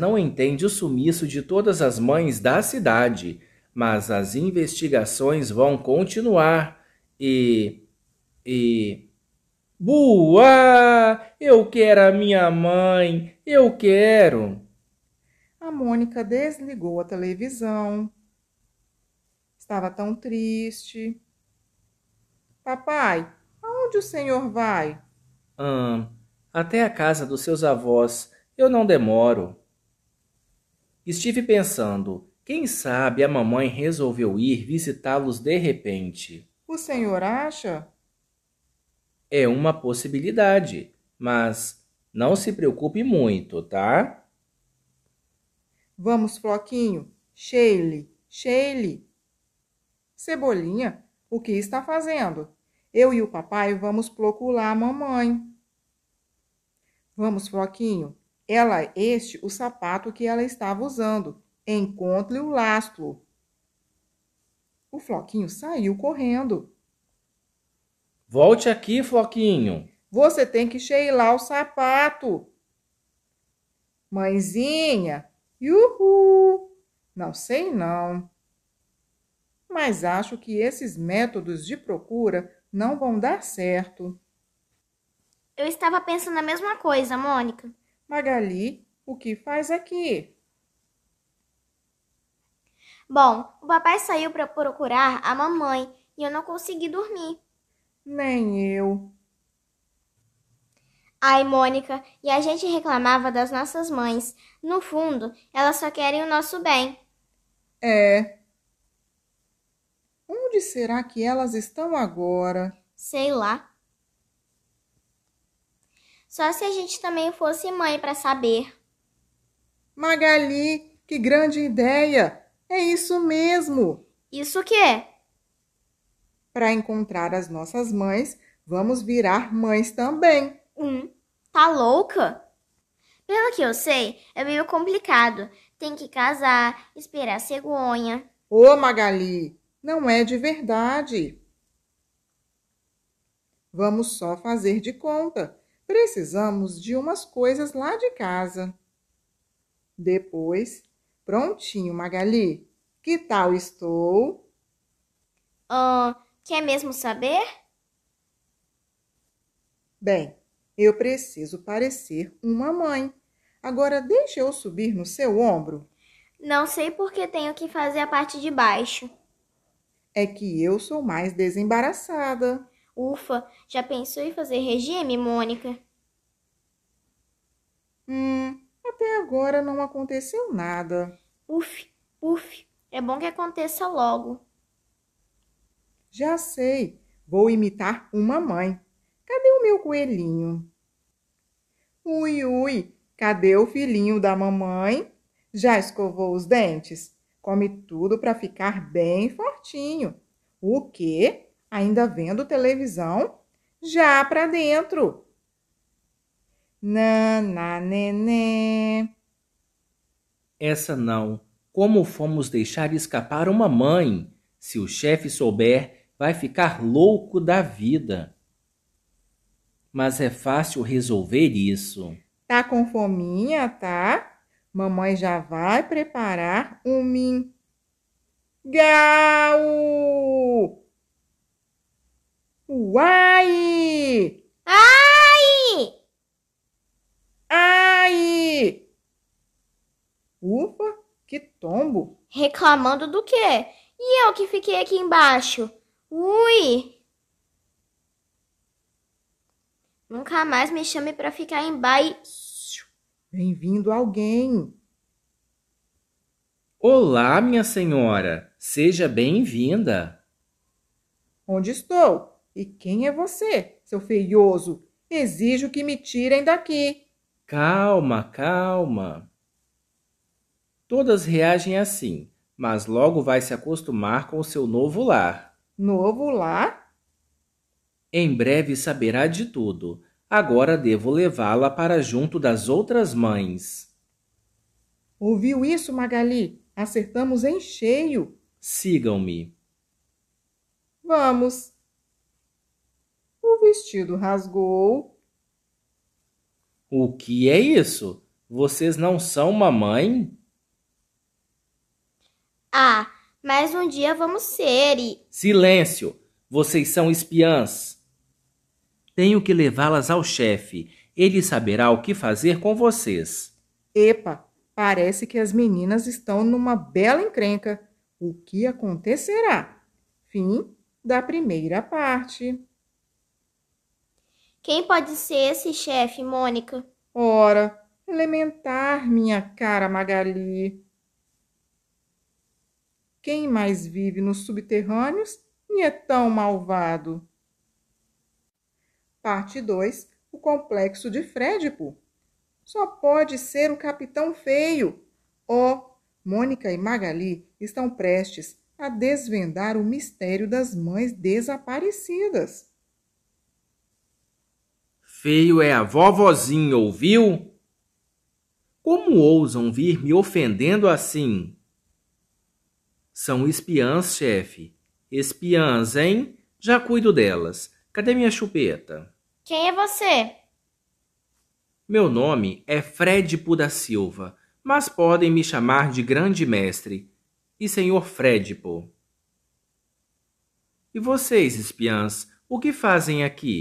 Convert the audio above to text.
não entende o sumiço de todas as mães da cidade, mas as investigações vão continuar e. e. Boa! Eu quero a minha mãe! Eu quero! A Mônica desligou a televisão. Estava tão triste. Papai, aonde o senhor vai? Ah, até a casa dos seus avós. Eu não demoro. Estive pensando, quem sabe a mamãe resolveu ir visitá-los de repente. O senhor acha? É uma possibilidade, mas não se preocupe muito, tá? Vamos, Floquinho, Shelly, Shelly. Cebolinha, o que está fazendo? Eu e o papai vamos procurar a mamãe. Vamos, Floquinho, ela este o sapato que ela estava usando. Encontre o lastro. O Floquinho saiu correndo. Volte aqui, Floquinho. Você tem que cheirar o sapato. Mãezinha, yuhu! Não sei não. Mas acho que esses métodos de procura não vão dar certo. Eu estava pensando a mesma coisa, Mônica. Magali, o que faz aqui? Bom, o papai saiu para procurar a mamãe e eu não consegui dormir. Nem eu. Ai, Mônica, e a gente reclamava das nossas mães. No fundo, elas só querem o nosso bem. É. Onde será que elas estão agora? Sei lá. Só se a gente também fosse mãe para saber. Magali, que grande ideia! É isso mesmo! Isso que é? Para encontrar as nossas mães, vamos virar mães também. Hum, tá louca? Pelo que eu sei, é meio complicado. Tem que casar, esperar a cegonha. Ô, Magali, não é de verdade. Vamos só fazer de conta Precisamos de umas coisas lá de casa. Depois, prontinho, Magali, que tal estou? Oh, quer mesmo saber? Bem, eu preciso parecer uma mãe. Agora deixa eu subir no seu ombro. Não sei porque tenho que fazer a parte de baixo. É que eu sou mais desembaraçada. Ufa, já pensou em fazer regime, Mônica? Hum, até agora não aconteceu nada. Uf, uf, é bom que aconteça logo. Já sei, vou imitar uma mãe. Cadê o meu coelhinho? Ui, ui, cadê o filhinho da mamãe? Já escovou os dentes? Come tudo para ficar bem fortinho. O quê? ainda vendo televisão, já para dentro. Nana nenê. Essa não. Como fomos deixar escapar uma mãe? Se o chefe souber, vai ficar louco da vida. Mas é fácil resolver isso. Tá com fominha, tá? Mamãe já vai preparar um mingau. Uai! Ai! Ai! Ufa, que tombo! Reclamando do quê? E eu que fiquei aqui embaixo? Ui! Nunca mais me chame para ficar embaixo. Bem-vindo alguém. Olá, minha senhora. Seja bem-vinda. Onde estou? E quem é você, seu feioso? Exijo que me tirem daqui. Calma, calma. Todas reagem assim, mas logo vai se acostumar com o seu novo lar. Novo lar? Em breve saberá de tudo. Agora devo levá-la para junto das outras mães. Ouviu isso, Magali? Acertamos em cheio. Sigam-me. Vamos. O vestido rasgou. O que é isso? Vocês não são mamãe? Ah, mas um dia vamos ser e. Silêncio! Vocês são espiãs! Tenho que levá-las ao chefe. Ele saberá o que fazer com vocês. Epa, parece que as meninas estão numa bela encrenca. O que acontecerá? Fim da primeira parte. Quem pode ser esse chefe, Mônica? Ora, elementar, minha cara Magali. Quem mais vive nos subterrâneos e é tão malvado? Parte 2 O complexo de Frédipo. Só pode ser o capitão feio. Oh, Mônica e Magali estão prestes a desvendar o mistério das mães desaparecidas. Feio é a vovozinha, ouviu? Como ousam vir me ofendendo assim? São espiãs, chefe. Espiãs, hein? Já cuido delas. Cadê minha chupeta? Quem é você? Meu nome é Fred da Silva, mas podem me chamar de Grande Mestre e Senhor Frédipo. E vocês, espiãs, o que fazem aqui?